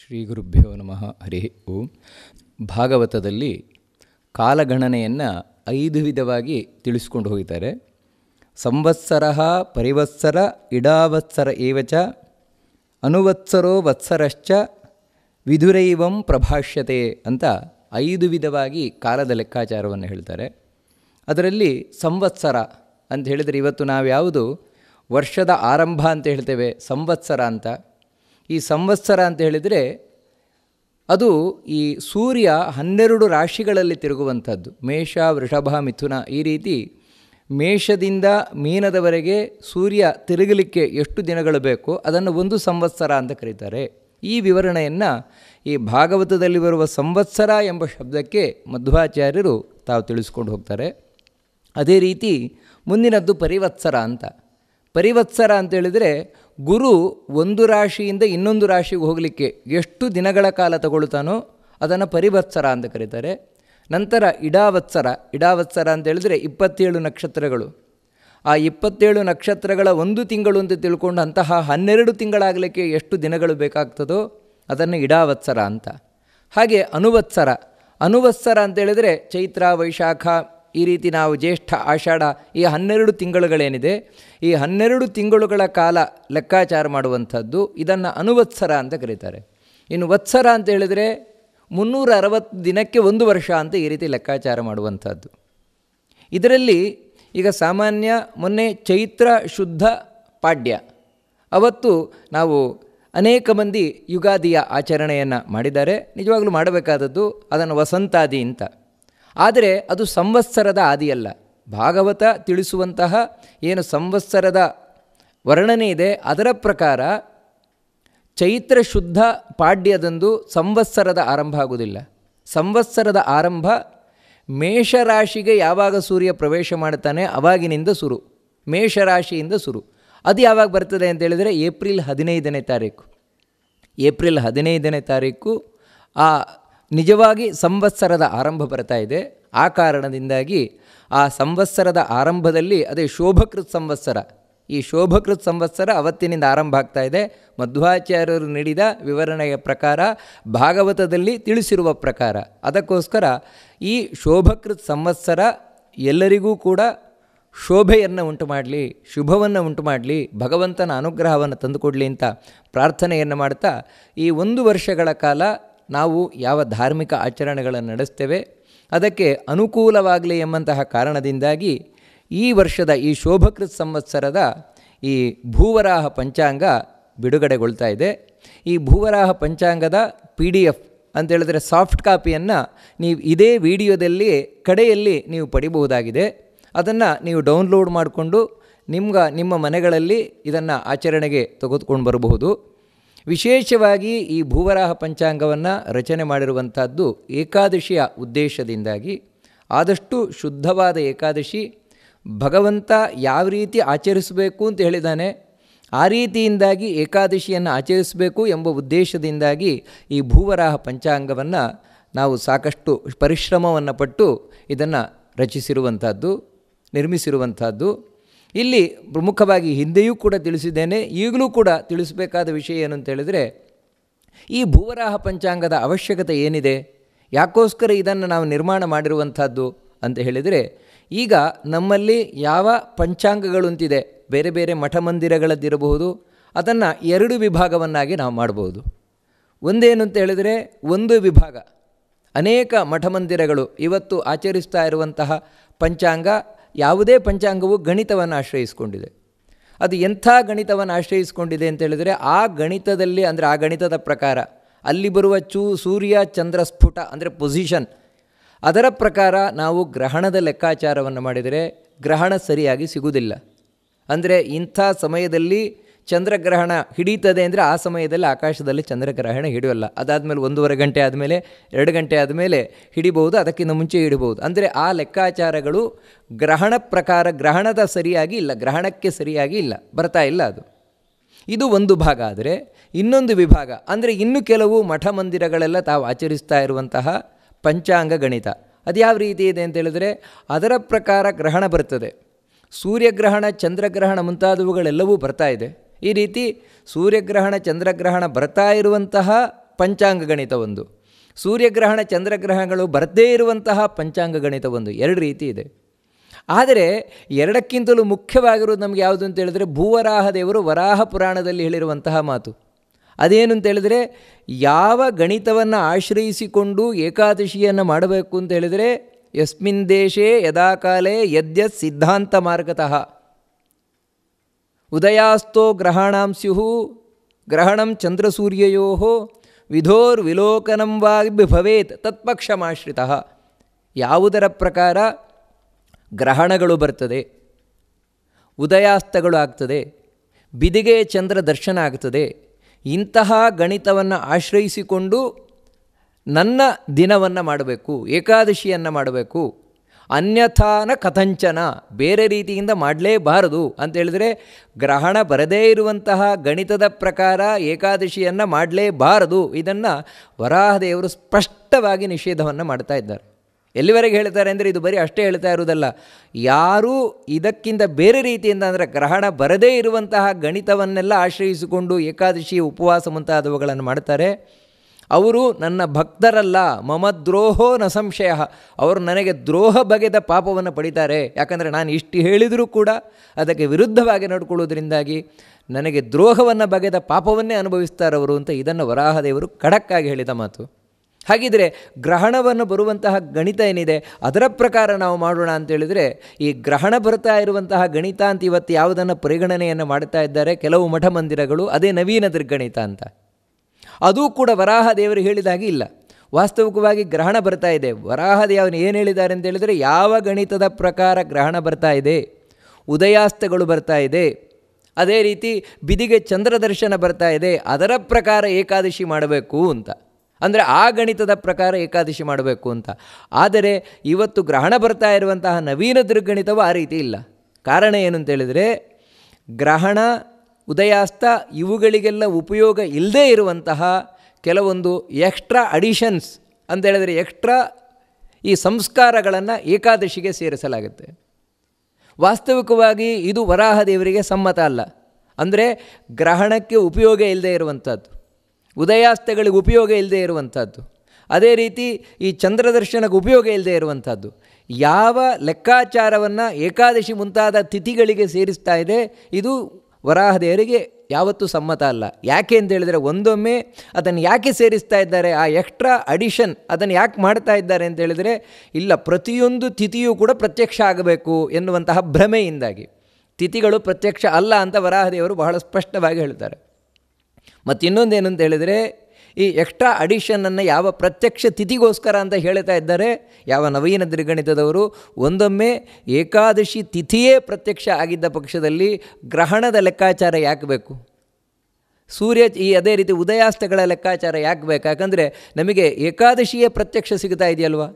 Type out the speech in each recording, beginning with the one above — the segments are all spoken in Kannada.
ಶ್ರೀ ಗುರುಭ್ಯೋ ನಮಃ ಹರಿ ಓಂ ಭಾಗವತದಲ್ಲಿ ಕಾಲಗಣನೆಯನ್ನು ಐದು ವಿಧವಾಗಿ ತಿಳಿಸ್ಕೊಂಡು ಹೋಗಿದ್ದಾರೆ ಸಂವತ್ಸರ ಪರಿವತ್ಸರ ಇಡಾವತ್ಸರ ಏವಚ ಅನುವತ್ಸರೋ ವತ್ಸರಶ್ಚ ವಿಧುರೈವಂ ಪ್ರಭಾಷ್ಯತೆ ಅಂತ ಐದು ವಿಧವಾಗಿ ಕಾಲದ ಲೆಕ್ಕಾಚಾರವನ್ನು ಹೇಳ್ತಾರೆ ಅದರಲ್ಲಿ ಸಂವತ್ಸರ ಅಂತ ಹೇಳಿದರೆ ಇವತ್ತು ನಾವು ಯಾವುದು ವರ್ಷದ ಆರಂಭ ಅಂತ ಹೇಳ್ತೇವೆ ಸಂವತ್ಸರ ಅಂತ ಈ ಸಂವತ್ಸರ ಅಂತ ಹೇಳಿದರೆ ಅದು ಈ ಸೂರ್ಯ ಹನ್ನೆರಡು ರಾಶಿಗಳಲ್ಲಿ ತಿರುಗುವಂಥದ್ದು ಮೇಷ ವೃಷಭ ಮಿಥುನ ಈ ರೀತಿ ಮೇಷದಿಂದ ಮೀನದವರೆಗೆ ಸೂರ್ಯ ತಿರುಗಲಿಕ್ಕೆ ಎಷ್ಟು ದಿನಗಳು ಬೇಕೋ ಅದನ್ನು ಒಂದು ಸಂವತ್ಸರ ಅಂತ ಕರೀತಾರೆ ಈ ವಿವರಣೆಯನ್ನು ಈ ಭಾಗವತದಲ್ಲಿ ಬರುವ ಸಂವತ್ಸರ ಎಂಬ ಶಬ್ದಕ್ಕೆ ಮಧ್ವಾಚಾರ್ಯರು ತಾವು ತಿಳಿಸ್ಕೊಂಡು ಹೋಗ್ತಾರೆ ಅದೇ ರೀತಿ ಮುಂದಿನದ್ದು ಪರಿವತ್ಸರ ಅಂತ ಪರಿವತ್ಸರ ಅಂತೇಳಿದರೆ ಗುರು ಒಂದು ರಾಶಿಯಿಂದ ಇನ್ನೊಂದು ರಾಶಿಗೆ ಹೋಗಲಿಕ್ಕೆ ಎಷ್ಟು ದಿನಗಳ ಕಾಲ ತಗೊಳ್ತಾನೋ ಅದನ್ನು ಪರಿವತ್ಸರ ಅಂತ ಕರೀತಾರೆ ನಂತರ ಇಡಾವತ್ಸರ ಇಡಾವತ್ಸರ ಅಂತ ಹೇಳಿದ್ರೆ ಇಪ್ಪತ್ತೇಳು ನಕ್ಷತ್ರಗಳು ಆ ಇಪ್ಪತ್ತೇಳು ನಕ್ಷತ್ರಗಳ ಒಂದು ತಿಂಗಳು ಅಂತ ತಿಳ್ಕೊಂಡು ಅಂತಹ ಹನ್ನೆರಡು ತಿಂಗಳಾಗಲಿಕ್ಕೆ ಎಷ್ಟು ದಿನಗಳು ಬೇಕಾಗ್ತದೋ ಅದನ್ನು ಇಡಾವತ್ಸರ ಅಂತ ಹಾಗೆ ಅನುವತ್ಸರ ಅನುವತ್ಸರ ಅಂತೇಳಿದರೆ ಚೈತ್ರ ವೈಶಾಖ ಈ ರೀತಿ ನಾವು ಜ್ಯೇಷ್ಠ ಆಷಾಢ ಈ ಹನ್ನೆರಡು ತಿಂಗಳುಗಳೇನಿದೆ ಈ ಹನ್ನೆರಡು ತಿಂಗಳುಗಳ ಕಾಲ ಲೆಕ್ಕಾಚಾರ ಮಾಡುವಂಥದ್ದು ಇದನ್ನು ಅನುವತ್ಸರ ಅಂತ ಕರೀತಾರೆ ಇನ್ನು ವತ್ಸರ ಅಂತ ಹೇಳಿದರೆ ಮುನ್ನೂರ ಅರವತ್ತು ದಿನಕ್ಕೆ ಒಂದು ವರ್ಷ ಅಂತ ಈ ರೀತಿ ಲೆಕ್ಕಾಚಾರ ಮಾಡುವಂಥದ್ದು ಇದರಲ್ಲಿ ಈಗ ಸಾಮಾನ್ಯ ಮೊನ್ನೆ ಚೈತ್ರ ಶುದ್ಧ ಪಾಡ್ಯ ಅವತ್ತು ನಾವು ಅನೇಕ ಮಂದಿ ಯುಗಾದಿಯ ಆಚರಣೆಯನ್ನು ಮಾಡಿದ್ದಾರೆ ನಿಜವಾಗಲೂ ಮಾಡಬೇಕಾದದ್ದು ಅದನ್ನು ವಸಂತಾದಿ ಅಂತ ಆದರೆ ಅದು ಸಂವತ್ಸರದ ಆದಿಯಲ್ಲ ಭಾಗವತ ತಿಳಿಸುವಂತಹ ಏನು ಸಂವತ್ಸರದ ವರ್ಣನೆ ಇದೆ ಅದರ ಪ್ರಕಾರ ಚೈತ್ರ ಶುದ್ಧ ಪಾಡ್ಯದಂದು ಸಂವತ್ಸರದ ಆರಂಭ ಆಗುವುದಿಲ್ಲ ಸಂವತ್ಸರದ ಆರಂಭ ಮೇಷರಾಶಿಗೆ ಯಾವಾಗ ಸೂರ್ಯ ಪ್ರವೇಶ ಮಾಡ್ತಾನೆ ಅವಾಗಿನಿಂದ ಸುರು ಮೇಷರಾಶಿಯಿಂದ ಸುರು ಅದು ಯಾವಾಗ ಬರ್ತದೆ ಅಂತ ಏಪ್ರಿಲ್ ಹದಿನೈದನೇ ತಾರೀಕು ಏಪ್ರಿಲ್ ಹದಿನೈದನೇ ತಾರೀಕು ಆ ನಿಜವಾಗಿ ಸಂವತ್ಸರದ ಆರಂಭ ಬರ್ತಾ ಇದೆ ಆ ಕಾರಣದಿಂದಾಗಿ ಆ ಸಂವತ್ಸರದ ಆರಂಭದಲ್ಲಿ ಅದೇ ಶೋಭಕೃತ್ ಸಂವತ್ಸರ ಈ ಶೋಭಕೃತ್ ಸಂವತ್ಸರ ಅವತ್ತಿನಿಂದ ಆರಂಭ ಆಗ್ತಾ ಇದೆ ಮಧ್ವಾಚಾರ್ಯರು ನೀಡಿದ ವಿವರಣೆಯ ಪ್ರಕಾರ ಭಾಗವತದಲ್ಲಿ ತಿಳಿಸಿರುವ ಪ್ರಕಾರ ಅದಕ್ಕೋಸ್ಕರ ಈ ಶೋಭಕೃತ್ ಸಂವತ್ಸರ ಎಲ್ಲರಿಗೂ ಕೂಡ ಶೋಭೆಯನ್ನು ಉಂಟು ಮಾಡಲಿ ಶುಭವನ್ನು ಉಂಟು ಮಾಡಲಿ ಭಗವಂತನ ಅನುಗ್ರಹವನ್ನು ತಂದುಕೊಡಲಿ ಅಂತ ಪ್ರಾರ್ಥನೆಯನ್ನು ಮಾಡ್ತಾ ಈ ಒಂದು ವರ್ಷಗಳ ಕಾಲ ನಾವು ಯಾವ ಧಾರ್ಮಿಕ ಆಚರಣೆಗಳನ್ನು ನಡೆಸ್ತೇವೆ ಅದಕ್ಕೆ ಅನುಕೂಲವಾಗಲಿ ಎಂಬಂತಹ ಕಾರಣದಿಂದಾಗಿ ಈ ವರ್ಷದ ಈ ಶೋಭಕೃತ್ ಸಂವತ್ಸರದ ಈ ಭೂವರಾಹ ಪಂಚಾಂಗ ಬಿಡುಗಡೆಗೊಳ್ತಾ ಇದೆ ಈ ಭೂವರಾಹ ಪಂಚಾಂಗದ ಪಿ ಡಿ ಎಫ್ ಅಂತೇಳಿದ್ರೆ ಸಾಫ್ಟ್ ಕಾಪಿಯನ್ನು ನೀವು ಇದೇ ವಿಡಿಯೋದಲ್ಲಿ ಕಡೆಯಲ್ಲಿ ನೀವು ಪಡಿಬಹುದಾಗಿದೆ ಅದನ್ನು ನೀವು ಡೌನ್ಲೋಡ್ ಮಾಡಿಕೊಂಡು ನಿಮ್ಗೆ ನಿಮ್ಮ ಮನೆಗಳಲ್ಲಿ ಇದನ್ನು ಆಚರಣೆಗೆ ತೆಗೆದುಕೊಂಡು ಬರಬಹುದು ವಿಶೇಷವಾಗಿ ಈ ಭೂವರಾಹ ಪಂಚಾಂಗವನ್ನು ರಚನೆ ಮಾಡಿರುವಂಥದ್ದು ಏಕಾದಶಿಯ ಉದ್ದೇಶದಿಂದಾಗಿ ಆದಷ್ಟು ಶುದ್ಧವಾದ ಏಕಾದಶಿ ಭಗವಂತ ಯಾವ ರೀತಿ ಆಚರಿಸಬೇಕು ಅಂತ ಹೇಳಿದಾನೆ ಆ ರೀತಿಯಿಂದಾಗಿ ಏಕಾದಶಿಯನ್ನು ಆಚರಿಸಬೇಕು ಎಂಬ ಉದ್ದೇಶದಿಂದಾಗಿ ಈ ಭೂವರಾಹ ಪಂಚಾಂಗವನ್ನು ನಾವು ಸಾಕಷ್ಟು ಪರಿಶ್ರಮವನ್ನು ಪಟ್ಟು ಇದನ್ನು ರಚಿಸಿರುವಂಥದ್ದು ನಿರ್ಮಿಸಿರುವಂಥದ್ದು ಇಲ್ಲಿ ಪ್ರಮುಖವಾಗಿ ಹಿಂದೆಯೂ ಕೂಡ ತಿಳಿಸಿದ್ದೇನೆ ಈಗಲೂ ಕೂಡ ತಿಳಿಸಬೇಕಾದ ವಿಷಯ ಏನು ಅಂತ ಹೇಳಿದರೆ ಈ ಭೂವರಾಹ ಪಂಚಾಂಗದ ಅವಶ್ಯಕತೆ ಏನಿದೆ ಯಾಕೋಸ್ಕರ ಇದನ್ನು ನಾವು ನಿರ್ಮಾಣ ಮಾಡಿರುವಂಥದ್ದು ಅಂತ ಹೇಳಿದರೆ ಈಗ ನಮ್ಮಲ್ಲಿ ಯಾವ ಪಂಚಾಂಗಗಳಂತಿದೆ ಬೇರೆ ಬೇರೆ ಮಠ ಮಂದಿರಗಳದ್ದಿರಬಹುದು ಅದನ್ನು ಎರಡು ವಿಭಾಗವನ್ನಾಗಿ ನಾವು ಮಾಡಬಹುದು ಒಂದೇನು ಅಂತ ಹೇಳಿದರೆ ಒಂದು ವಿಭಾಗ ಅನೇಕ ಮಠಮಂದಿರಗಳು ಇವತ್ತು ಆಚರಿಸ್ತಾ ಇರುವಂತಹ ಪಂಚಾಂಗ ಯಾವುದೇ ಪಂಚಾಂಗವು ಗಣಿತವನ್ನು ಆಶ್ರಯಿಸಿಕೊಂಡಿದೆ ಅದು ಎಂಥ ಗಣಿತವನ್ನು ಆಶ್ರಯಿಸಿಕೊಂಡಿದೆ ಅಂತ ಹೇಳಿದರೆ ಆ ಗಣಿತದಲ್ಲಿ ಅಂದರೆ ಆ ಗಣಿತದ ಪ್ರಕಾರ ಅಲ್ಲಿ ಬರುವ ಚೂ ಸೂರ್ಯ ಚಂದ್ರ ಸ್ಫುಟ ಅಂದರೆ ಪೊಸಿಷನ್ ಅದರ ಪ್ರಕಾರ ನಾವು ಗ್ರಹಣದ ಲೆಕ್ಕಾಚಾರವನ್ನು ಮಾಡಿದರೆ ಗ್ರಹಣ ಸರಿಯಾಗಿ ಸಿಗುವುದಿಲ್ಲ ಅಂದರೆ ಇಂಥ ಸಮಯದಲ್ಲಿ ಚಂದ್ರಗ್ರಹಣ ಹಿಡೀತದೆ ಅಂದರೆ ಆ ಸಮಯದಲ್ಲಿ ಆಕಾಶದಲ್ಲಿ ಚಂದ್ರಗ್ರಹಣ ಹಿಡಿಯೋಲ್ಲ ಅದಾದಮೇಲೆ ಒಂದೂವರೆ ಗಂಟೆ ಆದಮೇಲೆ ಎರಡು ಗಂಟೆ ಆದಮೇಲೆ ಹಿಡಿಬಹುದು ಅದಕ್ಕಿಂತ ಮುಂಚೆ ಹಿಡಿಬಹುದು ಅಂದರೆ ಆ ಲೆಕ್ಕಾಚಾರಗಳು ಗ್ರಹಣ ಪ್ರಕಾರ ಗ್ರಹಣದ ಸರಿಯಾಗಿ ಇಲ್ಲ ಗ್ರಹಣಕ್ಕೆ ಸರಿಯಾಗಿ ಇಲ್ಲ ಬರ್ತಾ ಇಲ್ಲ ಅದು ಇದು ಒಂದು ಭಾಗ ಆದರೆ ಇನ್ನೊಂದು ವಿಭಾಗ ಅಂದರೆ ಇನ್ನು ಕೆಲವು ಮಠ ಮಂದಿರಗಳೆಲ್ಲ ತಾವು ಆಚರಿಸ್ತಾ ಇರುವಂತಹ ಪಂಚಾಂಗ ಗಣಿತ ಅದು ಯಾವ ರೀತಿ ಇದೆ ಅಂತ ಹೇಳಿದರೆ ಅದರ ಪ್ರಕಾರ ಗ್ರಹಣ ಬರ್ತದೆ ಸೂರ್ಯಗ್ರಹಣ ಚಂದ್ರಗ್ರಹಣ ಮುಂತಾದವುಗಳೆಲ್ಲವೂ ಬರ್ತಾ ಇದೆ ಈ ರೀತಿ ಸೂರ್ಯಗ್ರಹಣ ಚಂದ್ರಗ್ರಹಣ ಬರ್ತಾ ಇರುವಂತಹ ಪಂಚಾಂಗ ಗಣಿತ ಒಂದು ಸೂರ್ಯಗ್ರಹಣ ಚಂದ್ರಗ್ರಹಣಗಳು ಬರದೇ ಇರುವಂತಹ ಪಂಚಾಂಗ ಗಣಿತ ಒಂದು ಎರಡು ರೀತಿ ಇದೆ ಆದರೆ ಎರಡಕ್ಕಿಂತಲೂ ಮುಖ್ಯವಾಗಿರೋದು ನಮಗೆ ಯಾವುದು ಅಂತ ಹೇಳಿದ್ರೆ ಭೂವರಾಹ ದೇವರು ವರಾಹ ಪುರಾಣದಲ್ಲಿ ಹೇಳಿರುವಂತಹ ಮಾತು ಅದೇನು ಅಂತ ಯಾವ ಗಣಿತವನ್ನು ಆಶ್ರಯಿಸಿಕೊಂಡು ಏಕಾದಶಿಯನ್ನು ಮಾಡಬೇಕು ಅಂತ ಹೇಳಿದರೆ ಯಸ್ಮಿನ್ ದೇಶೇ ಯದಾಕಾಲೇ ಯದ್ಯ ಸಿದ್ಧಾಂತ ಮಾರ್ಗತಃ ಉದಯಾಸ್ತೋ ಸ್ಯು ಗ್ರಹಣಂ ಚಂದ್ರಸೂರ್ಯೋ ವಿಧೋರ್ವಿಲೋಕನಂವಾಗಿ ಭವೇತ್ ತತ್ಪಕ್ಷಮಾಶ್ರಿತ ಯಾವುದರ ಪ್ರಕಾರ ಗ್ರಹಣಗಳು ಬರ್ತದೆ ಉದಯಾಸ್ತಗಳು ಆಗ್ತದೆ ಬಿದಿಗೆ ಚಂದ್ರ ದರ್ಶನ ಆಗ್ತದೆ ಇಂತಹ ಗಣಿತವನ್ನು ಆಶ್ರಯಿಸಿಕೊಂಡು ನನ್ನ ದಿನವನ್ನು ಮಾಡಬೇಕು ಏಕಾದಶಿಯನ್ನು ಮಾಡಬೇಕು ಅನ್ಯಥಾನ ಕಥಂಚನ ಬೇರೆ ರೀತಿಯಿಂದ ಮಾಡಲೇಬಾರದು ಅಂತ ಹೇಳಿದರೆ ಗ್ರಹಣ ಬರದೇ ಇರುವಂತಹ ಗಣಿತದ ಪ್ರಕಾರ ಏಕಾದಶಿಯನ್ನು ಮಾಡಲೇಬಾರದು ಇದನ್ನು ವರಾಹದೇವರು ಸ್ಪಷ್ಟವಾಗಿ ನಿಷೇಧವನ್ನು ಮಾಡ್ತಾ ಇದ್ದಾರೆ ಎಲ್ಲಿವರೆಗೆ ಹೇಳ್ತಾರೆ ಅಂದರೆ ಇದು ಬರೀ ಅಷ್ಟೇ ಹೇಳ್ತಾ ಇರುವುದಲ್ಲ ಯಾರೂ ಇದಕ್ಕಿಂತ ಬೇರೆ ರೀತಿಯಿಂದ ಅಂದರೆ ಗ್ರಹಣ ಬರದೇ ಇರುವಂತಹ ಗಣಿತವನ್ನೆಲ್ಲ ಆಶ್ರಯಿಸಿಕೊಂಡು ಏಕಾದಶಿ ಉಪವಾಸ ಮುಂತಾದವುಗಳನ್ನು ಮಾಡ್ತಾರೆ ಅವರು ನನ್ನ ಭಕ್ತರಲ್ಲ ಮಮ ದ್ರೋಹೋ ನ ಸಂಶಯ ಅವರು ನನಗೆ ದ್ರೋಹ ಬಗೆದ ಪಾಪವನ್ನು ಪಡಿತಾರೆ ಯಾಕಂದರೆ ನಾನು ಇಷ್ಟು ಹೇಳಿದರೂ ಕೂಡ ಅದಕ್ಕೆ ವಿರುದ್ಧವಾಗಿ ನಡ್ಕೊಳ್ಳೋದ್ರಿಂದಾಗಿ ನನಗೆ ದ್ರೋಹವನ್ನು ಬಗೆದ ಪಾಪವನ್ನೇ ಅನುಭವಿಸ್ತಾರವರು ಅಂತ ಇದನ್ನು ವರಾಹದೇವರು ಖಡಕ್ಕಾಗಿ ಹೇಳಿದ ಮಾತು ಹಾಗಿದ್ರೆ ಗ್ರಹಣವನ್ನು ಬರುವಂತಹ ಗಣಿತ ಏನಿದೆ ಅದರ ಪ್ರಕಾರ ನಾವು ಮಾಡೋಣ ಅಂತೇಳಿದರೆ ಈ ಗ್ರಹಣ ಬರ್ತಾ ಇರುವಂತಹ ಗಣಿತ ಅಂತ ಇವತ್ತು ಯಾವುದನ್ನು ಪರಿಗಣನೆಯನ್ನು ಮಾಡ್ತಾ ಇದ್ದಾರೆ ಕೆಲವು ಮಠ ಮಂದಿರಗಳು ಅದೇ ನವೀನ ದುರ್ಗಣಿತ ಅಂತ ಅದೂ ಕೂಡ ವರಾಹ ದೇವರು ಹೇಳಿದ ಹಾಗೆ ಇಲ್ಲ ವಾಸ್ತವಿಕವಾಗಿ ಗ್ರಹಣ ಬರ್ತಾ ಇದೆ ವರಾಹ ದೇವನು ಏನು ಹೇಳಿದ್ದಾರೆ ಅಂತ ಹೇಳಿದರೆ ಯಾವ ಗಣಿತದ ಪ್ರಕಾರ ಗ್ರಹಣ ಬರ್ತಾ ಇದೆ ಉದಯಾಸ್ತಗಳು ಬರ್ತಾ ಇದೆ ಅದೇ ರೀತಿ ಬಿದಿಗೆ ಚಂದ್ರದರ್ಶನ ಬರ್ತಾ ಇದೆ ಅದರ ಪ್ರಕಾರ ಏಕಾದಶಿ ಮಾಡಬೇಕು ಅಂತ ಅಂದರೆ ಆ ಗಣಿತದ ಪ್ರಕಾರ ಏಕಾದಶಿ ಮಾಡಬೇಕು ಅಂತ ಆದರೆ ಇವತ್ತು ಗ್ರಹಣ ಬರ್ತಾ ಇರುವಂತಹ ನವೀನ ದುರ್ಗಣಿತವು ಆ ರೀತಿ ಇಲ್ಲ ಕಾರಣ ಏನು ಅಂತೇಳಿದರೆ ಗ್ರಹಣ ಉದಯಾಸ್ತ ಇವುಗಳಿಗೆಲ್ಲ ಉಪಯೋಗ ಇಲ್ಲದೇ ಇರುವಂತಹ ಕೆಲವೊಂದು ಎಕ್ಸ್ಟ್ರಾ ಅಡಿಷನ್ಸ್ ಅಂತೇಳಿದರೆ ಎಕ್ಸ್ಟ್ರಾ ಈ ಸಂಸ್ಕಾರಗಳನ್ನು ಏಕಾದಶಿಗೆ ಸೇರಿಸಲಾಗುತ್ತೆ ವಾಸ್ತವಿಕವಾಗಿ ಇದು ವರಾಹ ದೇವರಿಗೆ ಸಮ್ಮತ ಅಲ್ಲ ಅಂದರೆ ಗ್ರಹಣಕ್ಕೆ ಉಪಯೋಗ ಇಲ್ಲದೇ ಇರುವಂಥದ್ದು ಉದಯಾಸ್ತಗಳಿಗೆ ಉಪಯೋಗ ಇಲ್ಲದೇ ಇರುವಂಥದ್ದು ಅದೇ ರೀತಿ ಈ ಚಂದ್ರದರ್ಶನಕ್ಕೆ ಉಪಯೋಗ ಇಲ್ಲದೆ ಇರುವಂಥದ್ದು ಯಾವ ಲೆಕ್ಕಾಚಾರವನ್ನು ಏಕಾದಶಿ ಮುಂತಾದ ತಿಥಿಗಳಿಗೆ ಸೇರಿಸ್ತಾ ಇದೆ ಇದು ವರಾಹದೇವರಿಗೆ ಯಾವತ್ತೂ ಸಮ್ಮತ ಅಲ್ಲ ಯಾಕೆ ಅಂತ ಹೇಳಿದರೆ ಒಂದೊಮ್ಮೆ ಅದನ್ನು ಯಾಕೆ ಸೇರಿಸ್ತಾ ಇದ್ದಾರೆ ಆ ಎಕ್ಸ್ಟ್ರಾ ಅಡಿಷನ್ ಅದನ್ನು ಯಾಕೆ ಮಾಡ್ತಾ ಇದ್ದಾರೆ ಅಂತ ಹೇಳಿದರೆ ಇಲ್ಲ ಪ್ರತಿಯೊಂದು ತಿಥಿಯೂ ಕೂಡ ಪ್ರತ್ಯಕ್ಷ ಆಗಬೇಕು ಎನ್ನುವಂತಹ ಭ್ರಮೆಯಿಂದಾಗಿ ತಿಥಿಗಳು ಪ್ರತ್ಯಕ್ಷ ಅಲ್ಲ ಅಂತ ವರಾಹದೇವರು ಬಹಳ ಸ್ಪಷ್ಟವಾಗಿ ಹೇಳ್ತಾರೆ ಮತ್ತು ಇನ್ನೊಂದೇನು ಅಂತ ಹೇಳಿದರೆ ಈ ಎಕ್ಸ್ಟ್ರಾ ಅಡಿಷನನ್ನು ಯಾವ ಪ್ರತ್ಯಕ್ಷ ತಿಥಿಗೋಸ್ಕರ ಅಂತ ಹೇಳ್ತಾ ಇದ್ದಾರೆ ಯಾವ ನವೀನ ದ್ರಿಗಣಿತದವರು ಒಂದೊಮ್ಮೆ ಏಕಾದಶಿ ತಿಥಿಯೇ ಪ್ರತ್ಯಕ್ಷ ಆಗಿದ್ದ ಪಕ್ಷದಲ್ಲಿ ಗ್ರಹಣದ ಲೆಕ್ಕಾಚಾರ ಯಾಕೆ ಬೇಕು ಸೂರ್ಯ ಈ ಅದೇ ರೀತಿ ಉದಯಾಸ್ತಗಳ ಲೆಕ್ಕಾಚಾರ ಯಾಕೆ ಬೇಕು ಯಾಕಂದರೆ ನಮಗೆ ಏಕಾದಶಿಯೇ ಪ್ರತ್ಯಕ್ಷ ಸಿಗ್ತಾ ಇದೆಯಲ್ವಾ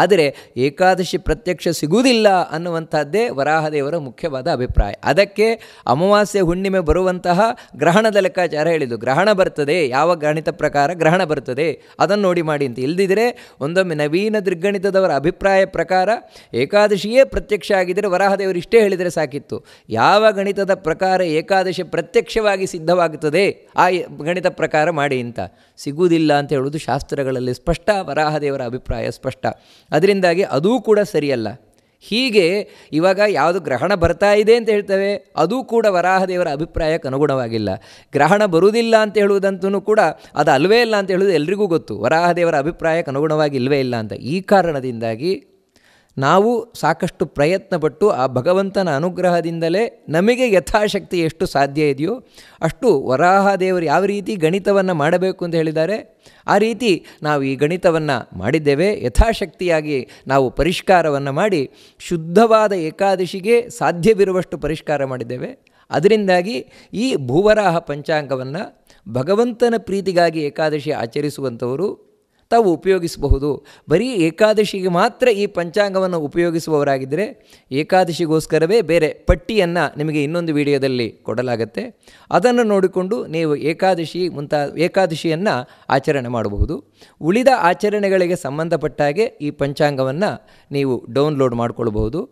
ಆದರೆ ಏಕಾದಶಿ ಪ್ರತ್ಯಕ್ಷ ಸಿಗುವುದಿಲ್ಲ ಅನ್ನುವಂಥದ್ದೇ ವರಾಹದೇವರ ಮುಖ್ಯವಾದ ಅಭಿಪ್ರಾಯ ಅದಕ್ಕೆ ಅಮಾವಾಸ್ಯೆ ಹುಣ್ಣಿಮೆ ಬರುವಂತಹ ಗ್ರಹಣದ ಲೆಕ್ಕಾಚಾರ ಹೇಳಿದ್ದು ಗ್ರಹಣ ಬರ್ತದೆ ಯಾವ ಗಣಿತ ಪ್ರಕಾರ ಗ್ರಹಣ ಬರ್ತದೆ ಅದನ್ನು ನೋಡಿ ಮಾಡಿ ಅಂತ ಇಲ್ದಿದ್ರೆ ಒಂದೊಮ್ಮೆ ನವೀನ ದುರ್ಗಣಿತದವರ ಅಭಿಪ್ರಾಯ ಪ್ರಕಾರ ಏಕಾದಶಿಯೇ ಪ್ರತ್ಯಕ್ಷ ಆಗಿದ್ದರೆ ವರಾಹದೇವರು ಇಷ್ಟೇ ಹೇಳಿದರೆ ಸಾಕಿತ್ತು ಯಾವ ಗಣಿತದ ಪ್ರಕಾರ ಏಕಾದಶಿ ಪ್ರತ್ಯಕ್ಷವಾಗಿ ಸಿದ್ಧವಾಗುತ್ತದೆ ಆ ಗಣಿತ ಪ್ರಕಾರ ಮಾಡಿ ಅಂತ ಸಿಗುವುದಿಲ್ಲ ಅಂತ ಹೇಳೋದು ಶಾಸ್ತ್ರಗಳಲ್ಲಿ ಸ್ಪಷ್ಟ ವರಾಹದೇವರ ಅಭಿಪ್ರಾಯ ಸ್ಪಷ್ಟ ಅದರಿಂದಾಗಿ ಅದೂ ಕೂಡ ಸರಿಯಲ್ಲ ಹೀಗೆ ಇವಾಗ ಯಾವುದು ಗ್ರಹಣ ಬರ್ತಾ ಇದೆ ಅಂತ ಹೇಳ್ತೇವೆ ಅದೂ ಕೂಡ ವರಾಹದೇವರ ಅಭಿಪ್ರಾಯಕ್ಕೆ ಅನುಗುಣವಾಗಿಲ್ಲ ಗ್ರಹಣ ಬರುವುದಿಲ್ಲ ಅಂತ ಹೇಳುವುದಂತೂ ಕೂಡ ಅದು ಅಲ್ವೇ ಇಲ್ಲ ಅಂತ ಹೇಳೋದು ಎಲ್ರಿಗೂ ಗೊತ್ತು ವರಾಹದೇವರ ಅಭಿಪ್ರಾಯಕ್ಕೆ ಅನುಗುಣವಾಗಿ ಇಲ್ಲವೇ ಇಲ್ಲ ಅಂತ ಈ ಕಾರಣದಿಂದಾಗಿ ನಾವು ಸಾಕಷ್ಟು ಪ್ರಯತ್ನಪಟ್ಟು ಆ ಭಗವಂತನ ಅನುಗ್ರಹದಿಂದಲೇ ನಮಗೆ ಯಥಾಶಕ್ತಿ ಎಷ್ಟು ಸಾಧ್ಯ ಇದೆಯೋ ಅಷ್ಟು ವರಾಹ ದೇವರು ಯಾವ ರೀತಿ ಗಣಿತವನ್ನು ಮಾಡಬೇಕು ಅಂತ ಹೇಳಿದ್ದಾರೆ ಆ ರೀತಿ ನಾವು ಈ ಗಣಿತವನ್ನು ಮಾಡಿದ್ದೇವೆ ಯಥಾಶಕ್ತಿಯಾಗಿ ನಾವು ಪರಿಷ್ಕಾರವನ್ನು ಮಾಡಿ ಶುದ್ಧವಾದ ಏಕಾದಶಿಗೆ ಸಾಧ್ಯವಿರುವಷ್ಟು ಪರಿಷ್ಕಾರ ಮಾಡಿದ್ದೇವೆ ಅದರಿಂದಾಗಿ ಈ ಭೂವರಾಹ ಪಂಚಾಂಗವನ್ನು ಭಗವಂತನ ಪ್ರೀತಿಗಾಗಿ ಏಕಾದಶಿ ಆಚರಿಸುವಂಥವರು ತಾವು ಉಪಯೋಗಿಸಬಹುದು ಬರೀ ಏಕಾದಶಿಗೆ ಮಾತ್ರ ಈ ಪಂಚಾಂಗವನ್ನು ಉಪಯೋಗಿಸುವವರಾಗಿದ್ದರೆ ಏಕಾದಶಿಗೋಸ್ಕರವೇ ಬೇರೆ ಪಟ್ಟಿಯನ್ನು ನಿಮಗೆ ಇನ್ನೊಂದು ವಿಡಿಯೋದಲ್ಲಿ ಕೊಡಲಾಗುತ್ತೆ ಅದನ್ನು ನೋಡಿಕೊಂಡು ನೀವು ಏಕಾದಶಿ ಮುಂತಾದ ಏಕಾದಶಿಯನ್ನು ಆಚರಣೆ ಮಾಡಬಹುದು ಉಳಿದ ಆಚರಣೆಗಳಿಗೆ ಸಂಬಂಧಪಟ್ಟಾಗೆ ಈ ಪಂಚಾಂಗವನ್ನು ನೀವು ಡೌನ್ಲೋಡ್ ಮಾಡಿಕೊಳ್ಬಹುದು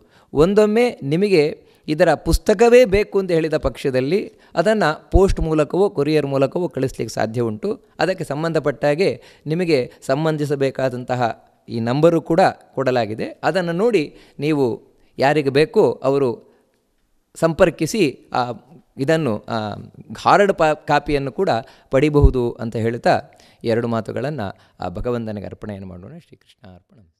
ಒಂದೊಮ್ಮೆ ನಿಮಗೆ ಇದರ ಪುಸ್ತಕವೇ ಬೇಕು ಅಂತ ಹೇಳಿದ ಪಕ್ಷದಲ್ಲಿ ಅದನ್ನು ಪೋಸ್ಟ್ ಮೂಲಕವೋ ಕೊರಿಯರ್ ಮೂಲಕವೋ ಕಳಿಸ್ಲಿಕ್ಕೆ ಸಾಧ್ಯ ಉಂಟು ಅದಕ್ಕೆ ಸಂಬಂಧಪಟ್ಟಾಗೆ ನಿಮಗೆ ಸಂಬಂಧಿಸಬೇಕಾದಂತಹ ಈ ನಂಬರು ಕೂಡ ಕೊಡಲಾಗಿದೆ ಅದನ್ನು ನೋಡಿ ನೀವು ಯಾರಿಗೆ ಬೇಕೋ ಅವರು ಸಂಪರ್ಕಿಸಿ ಇದನ್ನು ಹಾರ್ಡ್ ಪಾ ಕಾಪಿಯನ್ನು ಕೂಡ ಪಡಿಬಹುದು ಅಂತ ಹೇಳ್ತಾ ಎರಡು ಮಾತುಗಳನ್ನು ಆ ಭಗವಂತನಿಗೆ ಅರ್ಪಣೆಯನ್ನು ಮಾಡೋಣ ಶ್ರೀಕೃಷ್ಣ ಅರ್ಪಣೆ